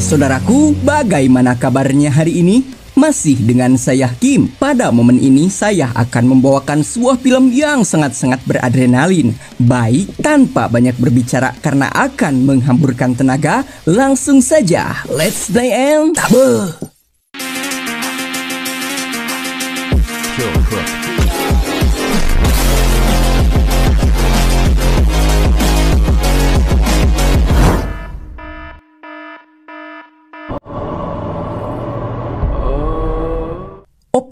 saudaraku, bagaimana kabarnya hari ini? Masih dengan saya Kim, pada momen ini saya akan membawakan sebuah film yang sangat-sangat beradrenalin Baik tanpa banyak berbicara karena akan menghamburkan tenaga Langsung saja, let's play and tabu! Kill,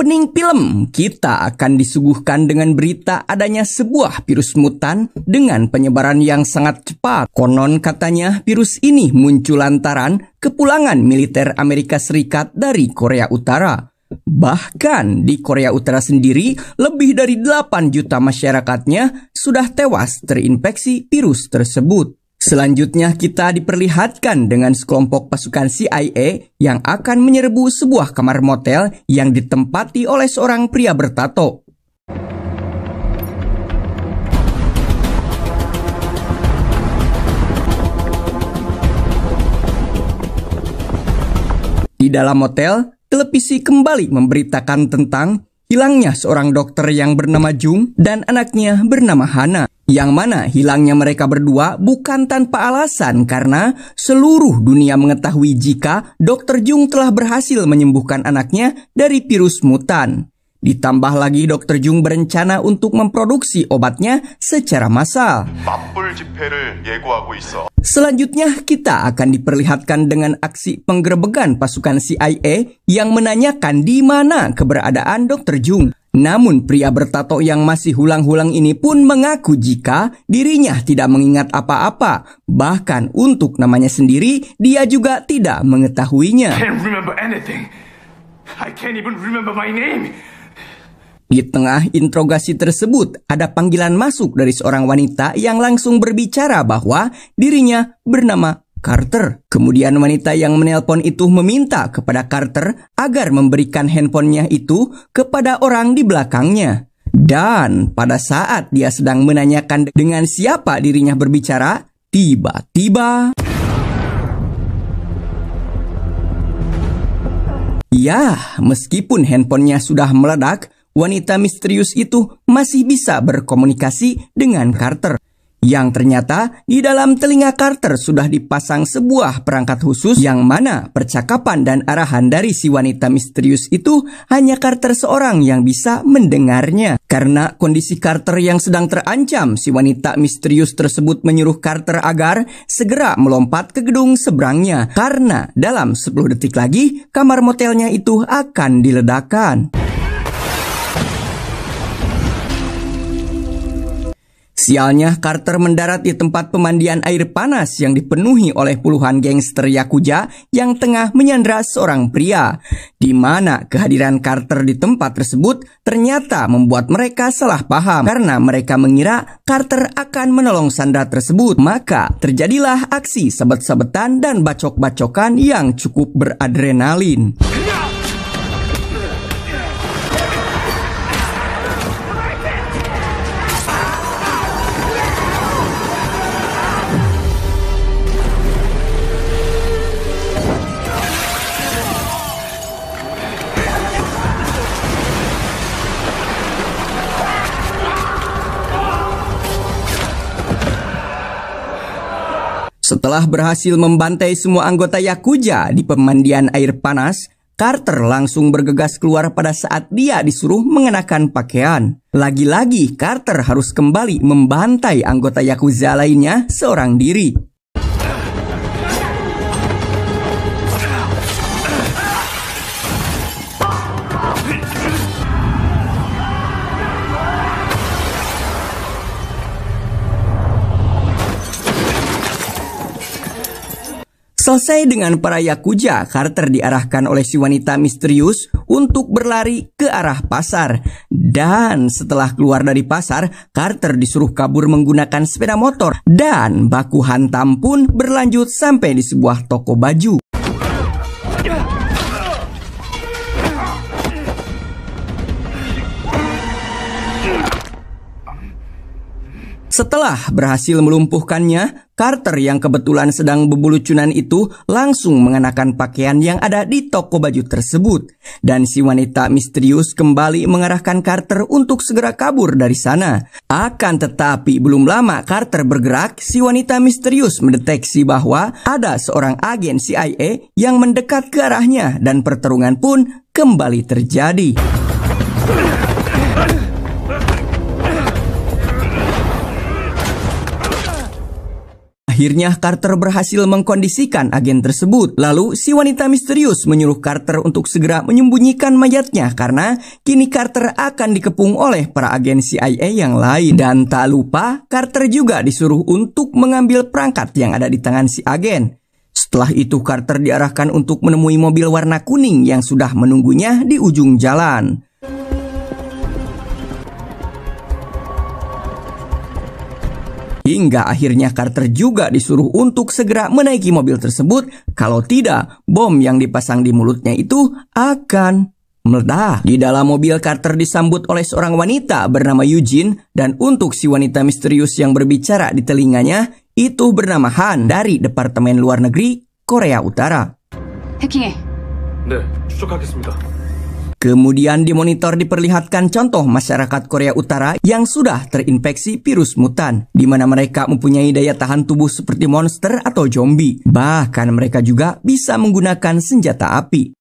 opening film, kita akan disuguhkan dengan berita adanya sebuah virus mutan dengan penyebaran yang sangat cepat. Konon katanya virus ini muncul lantaran kepulangan militer Amerika Serikat dari Korea Utara. Bahkan di Korea Utara sendiri, lebih dari 8 juta masyarakatnya sudah tewas terinfeksi virus tersebut. Selanjutnya kita diperlihatkan dengan sekelompok pasukan CIA yang akan menyerbu sebuah kamar motel yang ditempati oleh seorang pria bertato. Di dalam motel, televisi kembali memberitakan tentang hilangnya seorang dokter yang bernama Jung dan anaknya bernama Hana yang mana hilangnya mereka berdua bukan tanpa alasan karena seluruh dunia mengetahui jika Dr. Jung telah berhasil menyembuhkan anaknya dari virus mutan. Ditambah lagi Dr. Jung berencana untuk memproduksi obatnya secara massal. Selanjutnya kita akan diperlihatkan dengan aksi penggerebegan pasukan CIA yang menanyakan di mana keberadaan Dr. Jung. Namun pria bertato yang masih hulang-hulang ini pun mengaku jika dirinya tidak mengingat apa-apa. Bahkan untuk namanya sendiri, dia juga tidak mengetahuinya. I can't remember anything. I can't even remember my name. Di tengah interogasi tersebut, ada panggilan masuk dari seorang wanita yang langsung berbicara bahwa dirinya bernama Carter. Kemudian wanita yang menelpon itu meminta kepada Carter agar memberikan handphonenya itu kepada orang di belakangnya. Dan pada saat dia sedang menanyakan dengan siapa dirinya berbicara, tiba-tiba... Ya, meskipun handphonenya sudah meledak, wanita misterius itu masih bisa berkomunikasi dengan Carter. Yang ternyata di dalam telinga Carter sudah dipasang sebuah perangkat khusus yang mana percakapan dan arahan dari si wanita misterius itu hanya Carter seorang yang bisa mendengarnya. Karena kondisi Carter yang sedang terancam, si wanita misterius tersebut menyuruh Carter agar segera melompat ke gedung seberangnya. Karena dalam 10 detik lagi, kamar motelnya itu akan diledakkan. Sialnya, Carter mendarat di tempat pemandian air panas yang dipenuhi oleh puluhan gangster Yakuza yang tengah menyandra seorang pria. Di mana kehadiran Carter di tempat tersebut ternyata membuat mereka salah paham karena mereka mengira Carter akan menolong sandra tersebut. Maka terjadilah aksi sebet-sebetan dan bacok-bacokan yang cukup beradrenalin. Setelah berhasil membantai semua anggota Yakuza di pemandian air panas, Carter langsung bergegas keluar pada saat dia disuruh mengenakan pakaian. Lagi-lagi, Carter harus kembali membantai anggota Yakuza lainnya seorang diri. Selesai dengan para Yakuja, Carter diarahkan oleh si wanita misterius untuk berlari ke arah pasar. Dan setelah keluar dari pasar, Carter disuruh kabur menggunakan sepeda motor. Dan baku hantam pun berlanjut sampai di sebuah toko baju. Setelah berhasil melumpuhkannya, Carter yang kebetulan sedang cunan itu langsung mengenakan pakaian yang ada di toko baju tersebut. Dan si wanita misterius kembali mengarahkan Carter untuk segera kabur dari sana. Akan tetapi belum lama Carter bergerak, si wanita misterius mendeteksi bahwa ada seorang agen CIA yang mendekat ke arahnya dan pertarungan pun kembali terjadi. Akhirnya Carter berhasil mengkondisikan agen tersebut. Lalu si wanita misterius menyuruh Carter untuk segera menyembunyikan mayatnya karena kini Carter akan dikepung oleh para agen CIA yang lain. Dan tak lupa Carter juga disuruh untuk mengambil perangkat yang ada di tangan si agen. Setelah itu Carter diarahkan untuk menemui mobil warna kuning yang sudah menunggunya di ujung jalan. Hingga akhirnya Carter juga disuruh untuk segera menaiki mobil tersebut, kalau tidak bom yang dipasang di mulutnya itu akan meledak. Di dalam mobil Carter disambut oleh seorang wanita bernama Eugene dan untuk si wanita misterius yang berbicara di telinganya itu bernama Han dari Departemen Luar Negeri Korea Utara. 해킹해. 네, 추적하겠습니다. Kemudian di monitor diperlihatkan contoh masyarakat Korea Utara yang sudah terinfeksi virus mutan, di mana mereka mempunyai daya tahan tubuh seperti monster atau zombie. Bahkan mereka juga bisa menggunakan senjata api.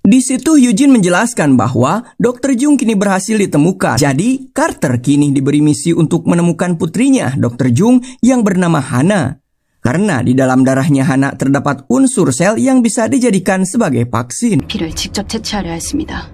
Di situ Yujin menjelaskan bahwa Dr. Jung kini berhasil ditemukan. Jadi, Carter kini diberi misi untuk menemukan putrinya, Dr. Jung, yang bernama Hana. Karena di dalam darahnya Hana terdapat unsur sel yang bisa dijadikan sebagai vaksin.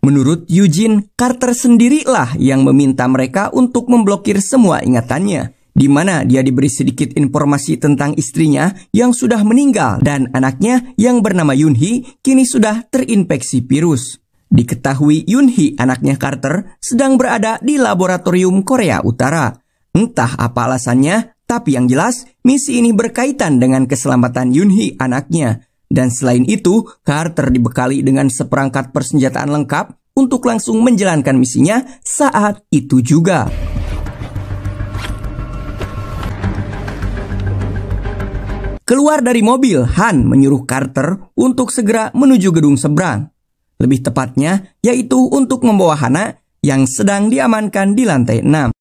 Menurut Eugene, Carter sendirilah yang meminta mereka untuk memblokir semua ingatannya di mana dia diberi sedikit informasi tentang istrinya yang sudah meninggal dan anaknya yang bernama Yunhi kini sudah terinfeksi virus. Diketahui Yunhi anaknya Carter sedang berada di laboratorium Korea Utara. Entah apa alasannya, tapi yang jelas, misi ini berkaitan dengan keselamatan Yunhi anaknya. Dan selain itu, Carter dibekali dengan seperangkat persenjataan lengkap untuk langsung menjalankan misinya saat itu juga. Keluar dari mobil, Han menyuruh Carter untuk segera menuju gedung seberang. Lebih tepatnya, yaitu untuk membawa Hana yang sedang diamankan di lantai 6.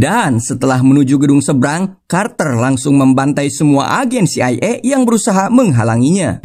Dan setelah menuju gedung seberang, Carter langsung membantai semua agen CIA yang berusaha menghalanginya.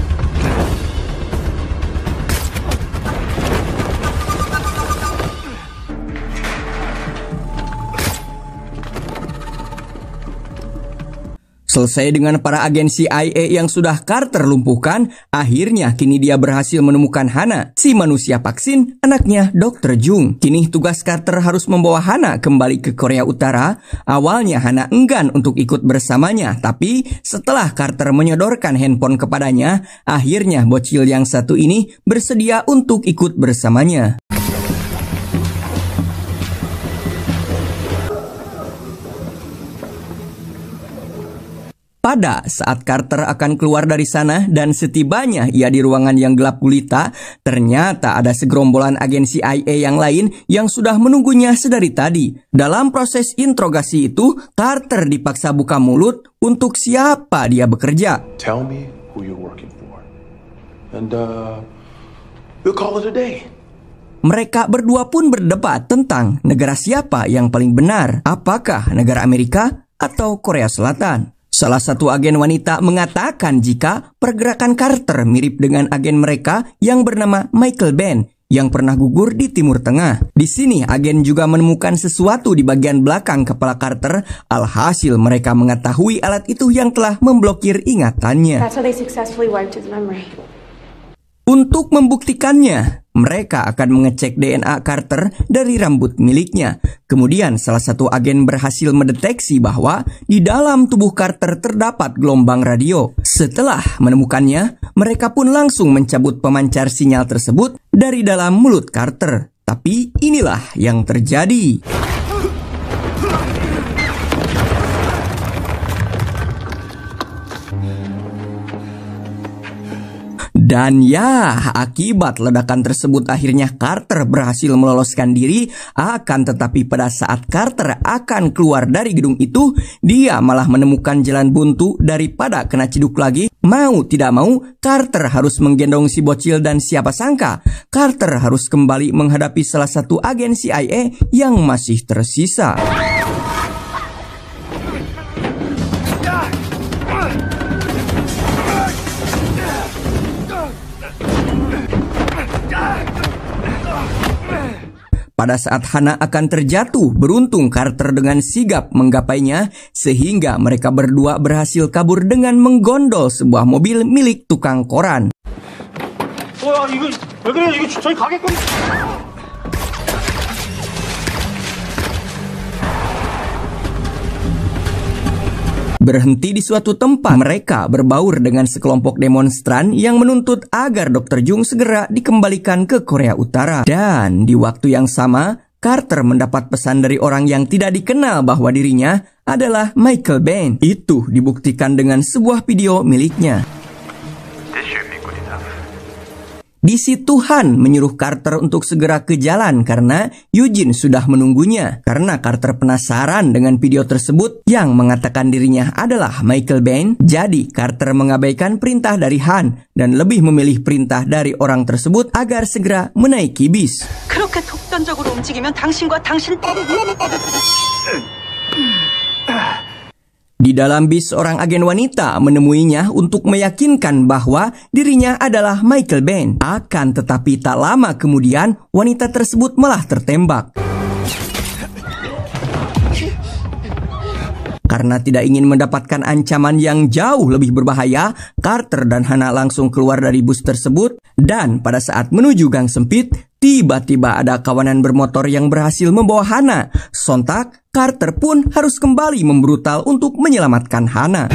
Selesai dengan para agen CIA yang sudah Carter lumpuhkan, akhirnya kini dia berhasil menemukan Hana, si manusia vaksin, anaknya Dr. Jung. Kini tugas Carter harus membawa Hana kembali ke Korea Utara. Awalnya Hana enggan untuk ikut bersamanya, tapi setelah Carter menyodorkan handphone kepadanya, akhirnya bocil yang satu ini bersedia untuk ikut bersamanya. Pada saat Carter akan keluar dari sana dan setibanya ia di ruangan yang gelap gulita, ternyata ada segerombolan agensi CIA yang lain yang sudah menunggunya sedari tadi. Dalam proses interogasi itu, Carter dipaksa buka mulut untuk siapa dia bekerja. Tell me who you're working for. And uh, we'll call it a day. Mereka berdua pun berdebat tentang negara siapa yang paling benar, apakah negara Amerika atau Korea Selatan. Salah satu agen wanita mengatakan jika pergerakan Carter mirip dengan agen mereka yang bernama Michael Ben yang pernah gugur di Timur Tengah. Di sini, agen juga menemukan sesuatu di bagian belakang kepala Carter. Alhasil, mereka mengetahui alat itu yang telah memblokir ingatannya. Untuk membuktikannya, mereka akan mengecek DNA Carter dari rambut miliknya. Kemudian salah satu agen berhasil mendeteksi bahwa di dalam tubuh Carter terdapat gelombang radio. Setelah menemukannya, mereka pun langsung mencabut pemancar sinyal tersebut dari dalam mulut Carter. Tapi inilah yang terjadi. Dan ya, akibat ledakan tersebut akhirnya Carter berhasil meloloskan diri, akan tetapi pada saat Carter akan keluar dari gedung itu, dia malah menemukan jalan buntu daripada kena ciduk lagi. Mau tidak mau, Carter harus menggendong si bocil dan siapa sangka, Carter harus kembali menghadapi salah satu agen CIA yang masih tersisa. Pada saat Hana akan terjatuh, beruntung Carter dengan sigap menggapainya sehingga mereka berdua berhasil kabur dengan menggondol sebuah mobil milik tukang koran. Berhenti di suatu tempat, mereka berbaur dengan sekelompok demonstran yang menuntut agar Dr. Jung segera dikembalikan ke Korea Utara. Dan di waktu yang sama, Carter mendapat pesan dari orang yang tidak dikenal bahwa dirinya adalah Michael Bain. Itu dibuktikan dengan sebuah video miliknya. This di si Tuhan menyuruh Carter untuk segera ke jalan karena Eugene sudah menunggunya. Karena Carter penasaran dengan video tersebut yang mengatakan dirinya adalah Michael Bain, jadi Carter mengabaikan perintah dari Han dan lebih memilih perintah dari orang tersebut agar segera menaiki bis. 독단적으로 움직이면 당신과 당신 di dalam bis, orang agen wanita menemuinya untuk meyakinkan bahwa dirinya adalah Michael Ben. Akan tetapi tak lama kemudian, wanita tersebut malah tertembak. Karena tidak ingin mendapatkan ancaman yang jauh lebih berbahaya, Carter dan Hana langsung keluar dari bus tersebut dan pada saat menuju gang sempit, tiba-tiba ada kawanan bermotor yang berhasil membawa Hana. Sontak, Carter pun harus kembali membrutal untuk menyelamatkan Hana.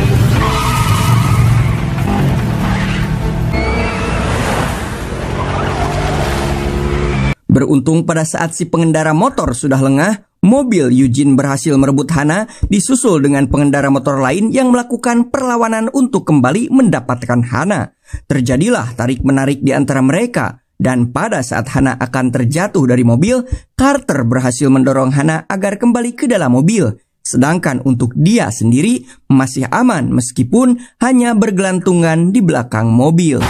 Beruntung pada saat si pengendara motor sudah lengah, mobil Eugene berhasil merebut Hana disusul dengan pengendara motor lain yang melakukan perlawanan untuk kembali mendapatkan Hana. Terjadilah tarik-menarik di antara mereka. Dan pada saat Hana akan terjatuh dari mobil, Carter berhasil mendorong Hana agar kembali ke dalam mobil. Sedangkan untuk dia sendiri masih aman meskipun hanya bergelantungan di belakang mobil.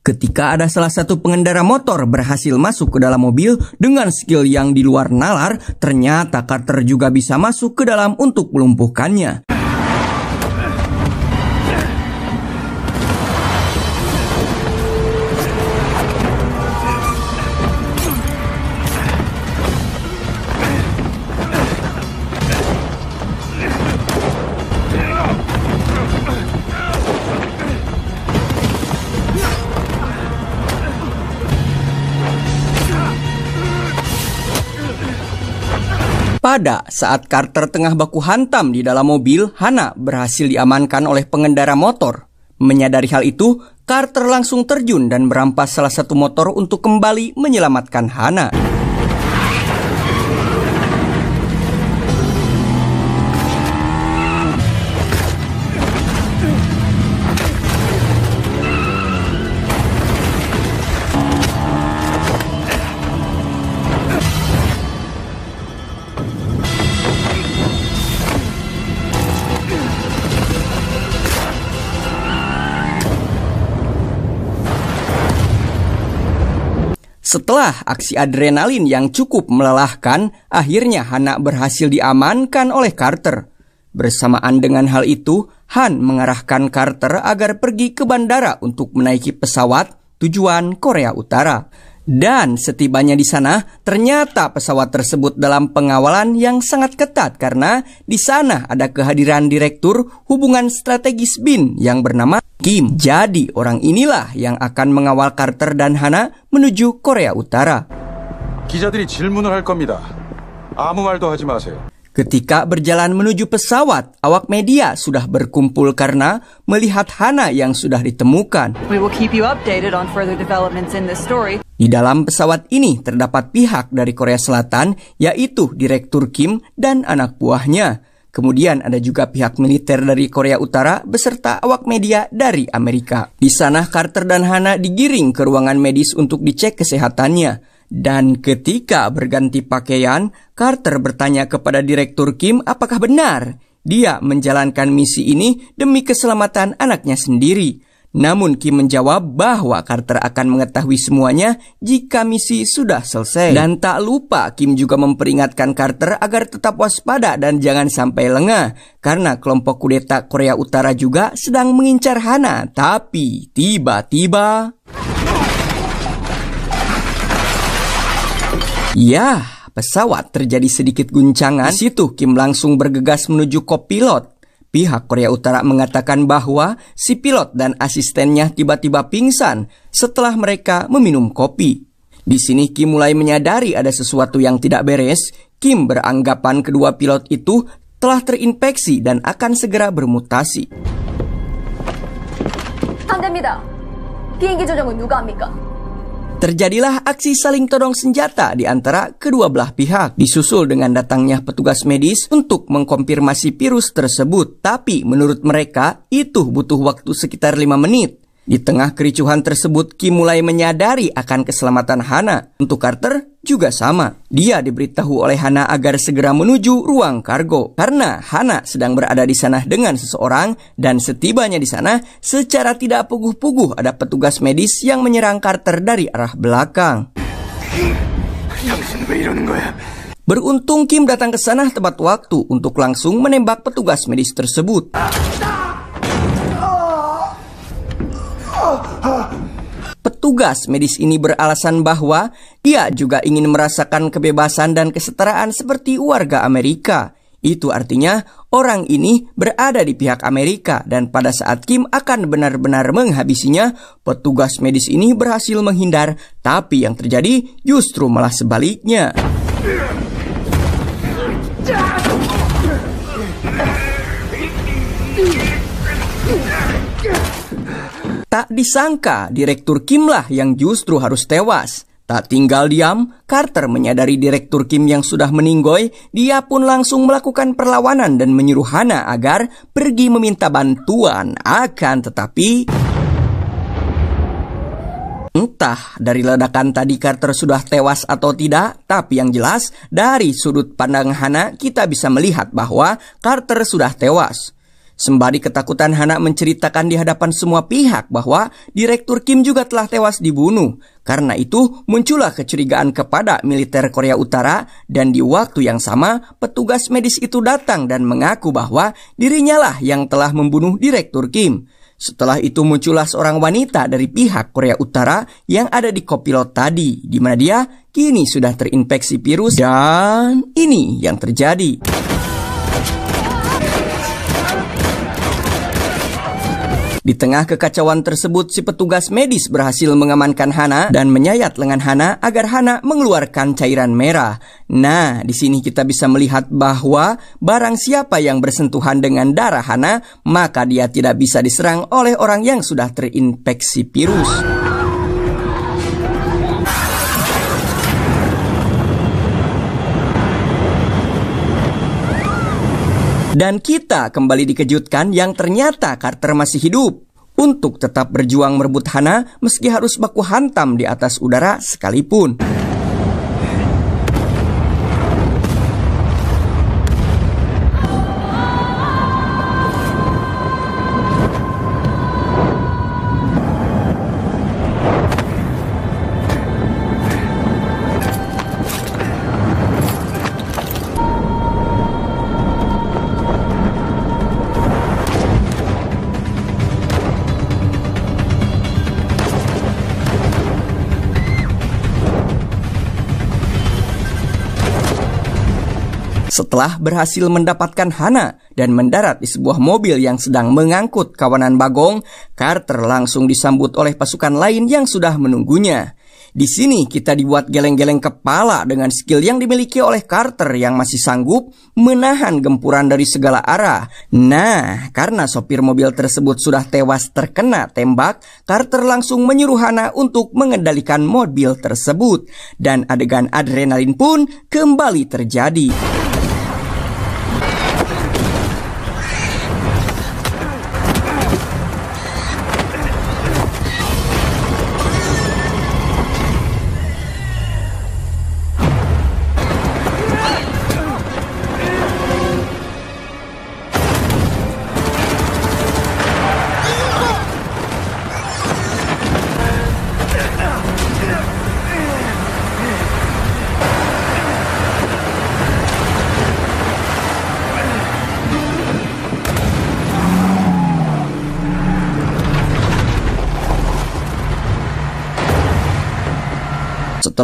Ketika ada salah satu pengendara motor berhasil masuk ke dalam mobil dengan skill yang di luar nalar, ternyata Carter juga bisa masuk ke dalam untuk melumpuhkannya. Pada saat Carter tengah baku hantam di dalam mobil, Hana berhasil diamankan oleh pengendara motor. Menyadari hal itu, Carter langsung terjun dan merampas salah satu motor untuk kembali menyelamatkan Hana. Setelah aksi adrenalin yang cukup melelahkan, akhirnya Hana berhasil diamankan oleh Carter. Bersamaan dengan hal itu, Han mengarahkan Carter agar pergi ke bandara untuk menaiki pesawat tujuan Korea Utara. Dan setibanya di sana, ternyata pesawat tersebut dalam pengawalan yang sangat ketat karena di sana ada kehadiran Direktur Hubungan Strategis BIN yang bernama Kim. Jadi orang inilah yang akan mengawal Carter dan Hana menuju Korea Utara. Ketika berjalan menuju pesawat, awak media sudah berkumpul karena melihat Hana yang sudah ditemukan. Di dalam pesawat ini terdapat pihak dari Korea Selatan, yaitu Direktur Kim dan anak buahnya. Kemudian ada juga pihak militer dari Korea Utara beserta awak media dari Amerika. Di sana Carter dan Hana digiring ke ruangan medis untuk dicek kesehatannya. Dan ketika berganti pakaian, Carter bertanya kepada direktur Kim apakah benar dia menjalankan misi ini demi keselamatan anaknya sendiri. Namun Kim menjawab bahwa Carter akan mengetahui semuanya jika misi sudah selesai. Dan tak lupa Kim juga memperingatkan Carter agar tetap waspada dan jangan sampai lengah karena kelompok kudeta Korea Utara juga sedang mengincar Hana. Tapi tiba-tiba Ya, pesawat terjadi sedikit guncangan. Di situ Kim langsung bergegas menuju kopilot Pihak Korea Utara mengatakan bahwa si pilot dan asistennya tiba-tiba pingsan setelah mereka meminum kopi. Di sini Kim mulai menyadari ada sesuatu yang tidak beres. Kim beranggapan kedua pilot itu telah terinfeksi dan akan segera bermutasi. 안 됩니다. 비행기 누가 Terjadilah aksi saling todong senjata di antara kedua belah pihak, disusul dengan datangnya petugas medis untuk mengkonfirmasi virus tersebut. Tapi menurut mereka, itu butuh waktu sekitar lima menit di tengah kericuhan tersebut, Kim mulai menyadari akan keselamatan Hana. Untuk Carter juga sama. Dia diberitahu oleh Hana agar segera menuju ruang kargo. Karena Hana sedang berada di sana dengan seseorang dan setibanya di sana, secara tidak puguh-puguh ada petugas medis yang menyerang Carter dari arah belakang. Beruntung Kim datang ke sana tepat waktu untuk langsung menembak petugas medis tersebut. Petugas medis ini beralasan bahwa ia juga ingin merasakan kebebasan dan kesetaraan seperti warga Amerika. Itu artinya orang ini berada di pihak Amerika dan pada saat Kim akan benar-benar menghabisinya, petugas medis ini berhasil menghindar, tapi yang terjadi justru malah sebaliknya. Tak disangka, Direktur Kimlah yang justru harus tewas. Tak tinggal diam, Carter menyadari Direktur Kim yang sudah meninggoy, dia pun langsung melakukan perlawanan dan menyuruh Hana agar pergi meminta bantuan. Akan tetapi... Entah dari ledakan tadi Carter sudah tewas atau tidak, tapi yang jelas dari sudut pandang Hana kita bisa melihat bahwa Carter sudah tewas. Sembari ketakutan Hana menceritakan di hadapan semua pihak bahwa Direktur Kim juga telah tewas dibunuh. Karena itu muncullah kecurigaan kepada militer Korea Utara dan di waktu yang sama petugas medis itu datang dan mengaku bahwa dirinya lah yang telah membunuh Direktur Kim. Setelah itu muncullah seorang wanita dari pihak Korea Utara yang ada di kopilot tadi, di mana dia kini sudah terinfeksi virus dan ini yang terjadi. Di tengah kekacauan tersebut, si petugas medis berhasil mengamankan Hana dan menyayat lengan Hana agar Hana mengeluarkan cairan merah. Nah, di sini kita bisa melihat bahwa barang siapa yang bersentuhan dengan darah Hana, maka dia tidak bisa diserang oleh orang yang sudah terinfeksi virus. Dan kita kembali dikejutkan yang ternyata Carter masih hidup. Untuk tetap berjuang merebut Hana meski harus baku hantam di atas udara sekalipun. Setelah berhasil mendapatkan Hana dan mendarat di sebuah mobil yang sedang mengangkut kawanan Bagong, Carter langsung disambut oleh pasukan lain yang sudah menunggunya. Di sini kita dibuat geleng-geleng kepala dengan skill yang dimiliki oleh Carter yang masih sanggup menahan gempuran dari segala arah. Nah, karena sopir mobil tersebut sudah tewas terkena tembak, Carter langsung menyuruh Hana untuk mengendalikan mobil tersebut. Dan adegan adrenalin pun kembali terjadi.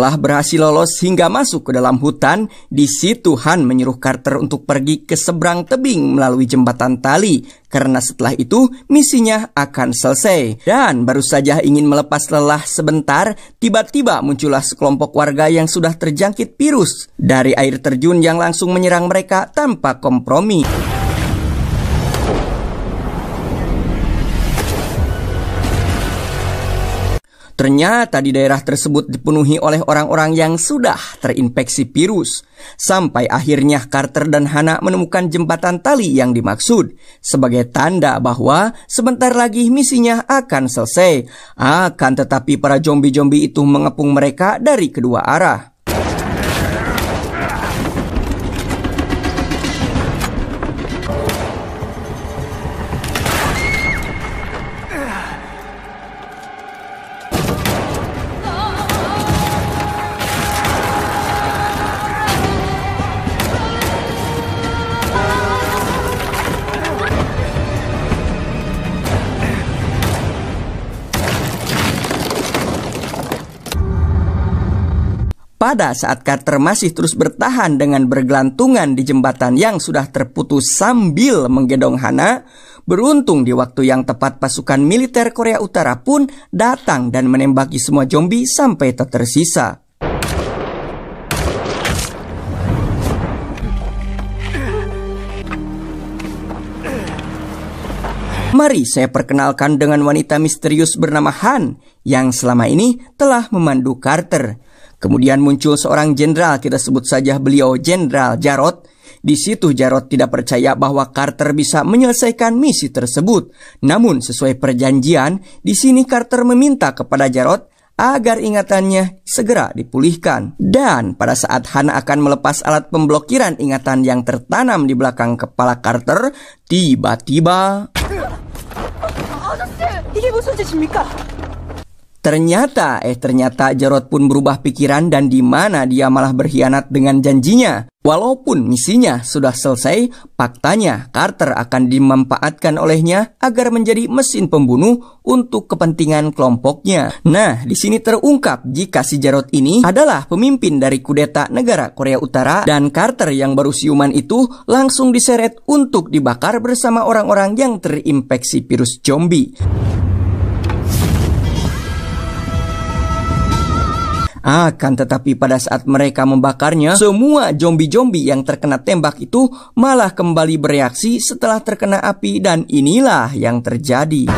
Setelah berhasil lolos hingga masuk ke dalam hutan, di situ Han menyuruh Carter untuk pergi ke seberang tebing melalui jembatan tali, karena setelah itu misinya akan selesai. Dan baru saja ingin melepas lelah sebentar, tiba-tiba muncullah sekelompok warga yang sudah terjangkit virus dari air terjun yang langsung menyerang mereka tanpa kompromi. Ternyata di daerah tersebut dipenuhi oleh orang-orang yang sudah terinfeksi virus. Sampai akhirnya Carter dan Hana menemukan jembatan tali yang dimaksud sebagai tanda bahwa sebentar lagi misinya akan selesai. Akan tetapi para zombie-zombie itu mengepung mereka dari kedua arah. waspada saat Carter masih terus bertahan dengan bergelantungan di jembatan yang sudah terputus sambil menggedong Hana, beruntung di waktu yang tepat pasukan militer Korea Utara pun datang dan menembaki semua zombie sampai tak tersisa. Mari saya perkenalkan dengan wanita misterius bernama Han yang selama ini telah memandu Carter Kemudian muncul seorang jenderal, kita sebut saja beliau Jenderal Jarot. Di situ Jarot tidak percaya bahwa Carter bisa menyelesaikan misi tersebut. Namun sesuai perjanjian, di sini Carter meminta kepada Jarot agar ingatannya segera dipulihkan. Dan pada saat Hana akan melepas alat pemblokiran ingatan yang tertanam di belakang kepala Carter, tiba-tiba... Ternyata, eh ternyata Jarod pun berubah pikiran dan di mana dia malah berkhianat dengan janjinya. Walaupun misinya sudah selesai, faktanya Carter akan dimanfaatkan olehnya agar menjadi mesin pembunuh untuk kepentingan kelompoknya. Nah, di sini terungkap jika si Jarod ini adalah pemimpin dari kudeta negara Korea Utara dan Carter yang baru siuman itu langsung diseret untuk dibakar bersama orang-orang yang terinfeksi virus zombie. Akan tetapi pada saat mereka membakarnya, semua zombie-zombie yang terkena tembak itu malah kembali bereaksi setelah terkena api dan inilah yang terjadi.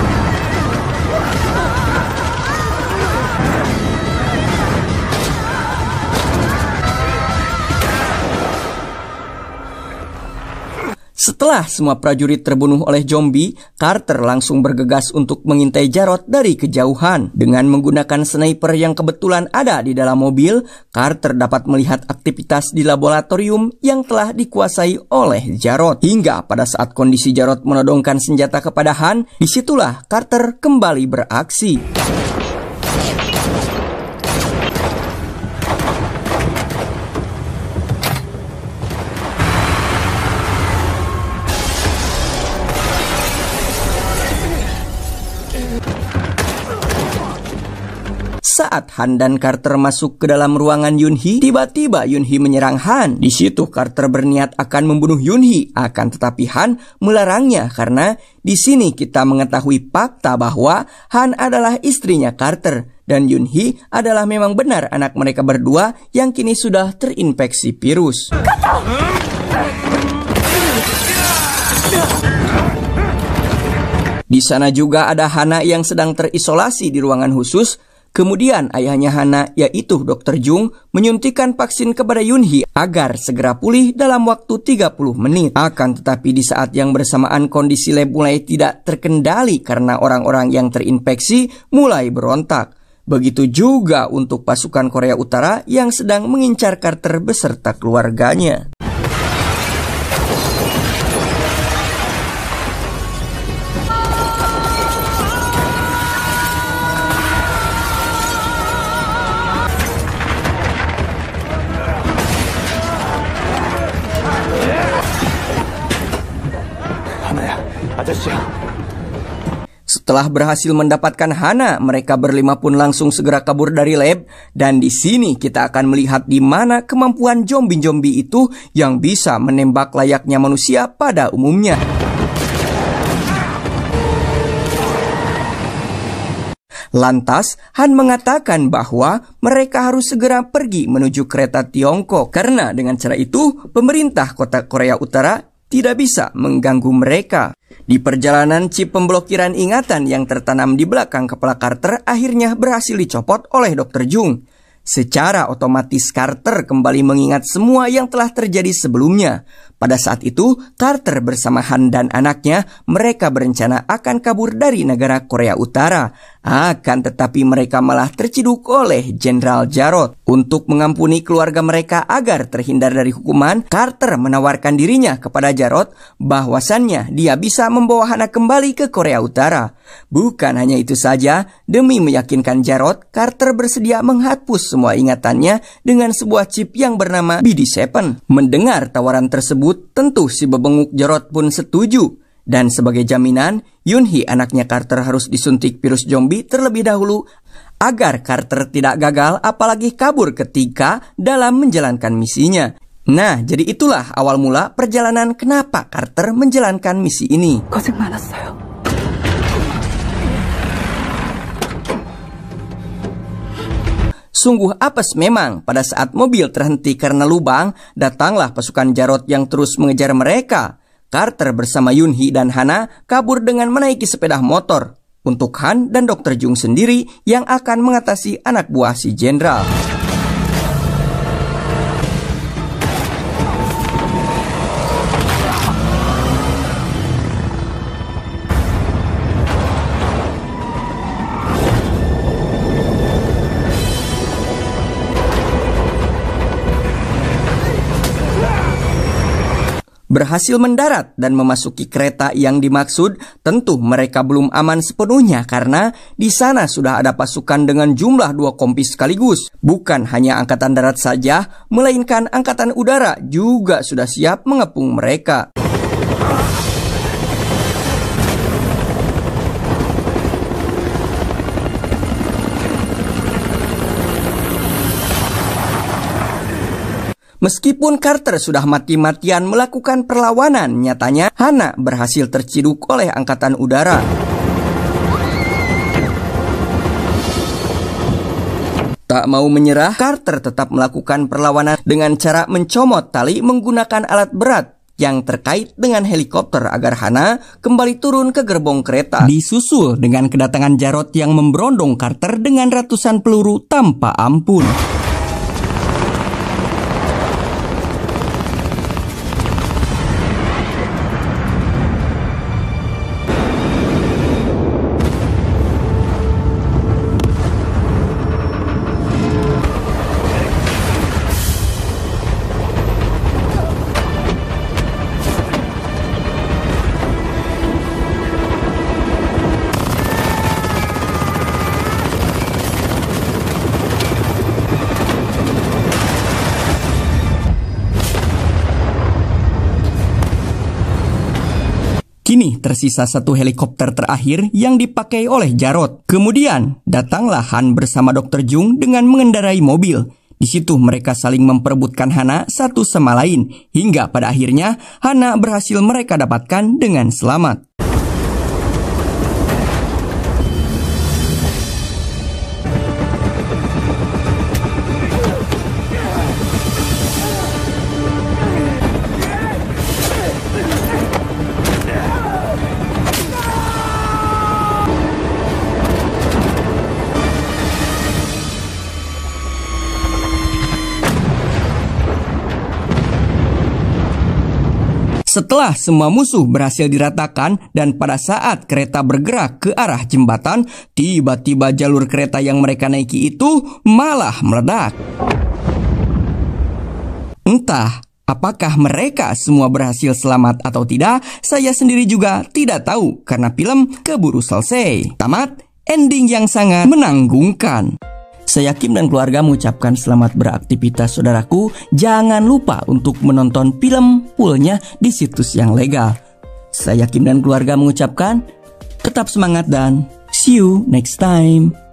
Setelah semua prajurit terbunuh oleh zombie, Carter langsung bergegas untuk mengintai Jarot dari kejauhan. Dengan menggunakan sniper yang kebetulan ada di dalam mobil, Carter dapat melihat aktivitas di laboratorium yang telah dikuasai oleh Jarot. Hingga pada saat kondisi Jarot menodongkan senjata kepada Han, disitulah Carter kembali beraksi. Saat Han dan Carter masuk ke dalam ruangan Yunhi, tiba-tiba Yunhi menyerang Han. Di situ Carter berniat akan membunuh Yunhi, akan tetapi Han melarangnya karena di sini kita mengetahui fakta bahwa Han adalah istrinya Carter dan Yunhi adalah memang benar anak mereka berdua yang kini sudah terinfeksi virus. Di sana juga ada Hana yang sedang terisolasi di ruangan khusus Kemudian ayahnya Hana, yaitu Dr. Jung, menyuntikan vaksin kepada Yunhi agar segera pulih dalam waktu 30 menit. Akan tetapi di saat yang bersamaan kondisi lab mulai tidak terkendali karena orang-orang yang terinfeksi mulai berontak. Begitu juga untuk pasukan Korea Utara yang sedang mengincar Carter beserta keluarganya. Setelah berhasil mendapatkan Hana, mereka berlima pun langsung segera kabur dari lab dan di sini kita akan melihat di mana kemampuan zombie-zombie itu yang bisa menembak layaknya manusia pada umumnya. Lantas, Han mengatakan bahwa mereka harus segera pergi menuju kereta Tiongkok karena dengan cara itu pemerintah kota Korea Utara tidak bisa mengganggu mereka. Di perjalanan, chip pemblokiran ingatan yang tertanam di belakang kepala Carter akhirnya berhasil dicopot oleh Dr. Jung. Secara otomatis Carter kembali mengingat semua yang telah terjadi sebelumnya. Pada saat itu, Carter bersama Han dan anaknya, mereka berencana akan kabur dari negara Korea Utara. Akan tetapi mereka malah terciduk oleh Jenderal Jarot. Untuk mengampuni keluarga mereka agar terhindar dari hukuman, Carter menawarkan dirinya kepada Jarot bahwasannya dia bisa membawa Hana kembali ke Korea Utara. Bukan hanya itu saja, demi meyakinkan Jarot, Carter bersedia menghapus semua ingatannya dengan sebuah chip yang bernama BD7. Mendengar tawaran tersebut, tentu si bebenguk Jarot pun setuju. Dan sebagai jaminan, Yunhi anaknya Carter harus disuntik virus zombie terlebih dahulu agar Carter tidak gagal apalagi kabur ketika dalam menjalankan misinya. Nah, jadi itulah awal mula perjalanan kenapa Carter menjalankan misi ini. Sungguh apes memang pada saat mobil terhenti karena lubang, datanglah pasukan Jarot yang terus mengejar mereka. Carter bersama Yunhi dan Hana kabur dengan menaiki sepeda motor untuk Han dan Dr. Jung sendiri yang akan mengatasi anak buah si jenderal. berhasil mendarat dan memasuki kereta yang dimaksud, tentu mereka belum aman sepenuhnya karena di sana sudah ada pasukan dengan jumlah dua kompi sekaligus. Bukan hanya angkatan darat saja, melainkan angkatan udara juga sudah siap mengepung mereka. Meskipun Carter sudah mati-matian melakukan perlawanan, nyatanya Hana berhasil terciduk oleh Angkatan Udara. Tak mau menyerah, Carter tetap melakukan perlawanan dengan cara mencomot tali menggunakan alat berat yang terkait dengan helikopter agar Hana kembali turun ke gerbong kereta. Disusul dengan kedatangan Jarot yang memberondong Carter dengan ratusan peluru tanpa ampun. sisa satu helikopter terakhir yang dipakai oleh Jarot. Kemudian, datanglah Han bersama Dr. Jung dengan mengendarai mobil. Di situ mereka saling memperebutkan Hana satu sama lain, hingga pada akhirnya Hana berhasil mereka dapatkan dengan selamat. Setelah semua musuh berhasil diratakan dan pada saat kereta bergerak ke arah jembatan, tiba-tiba jalur kereta yang mereka naiki itu malah meledak. Entah Apakah mereka semua berhasil selamat atau tidak, saya sendiri juga tidak tahu karena film keburu selesai. Tamat, ending yang sangat menanggungkan. Saya Kim dan keluarga mengucapkan selamat beraktivitas saudaraku. Jangan lupa untuk menonton film fullnya di situs yang legal. Saya Kim dan keluarga mengucapkan tetap semangat dan see you next time.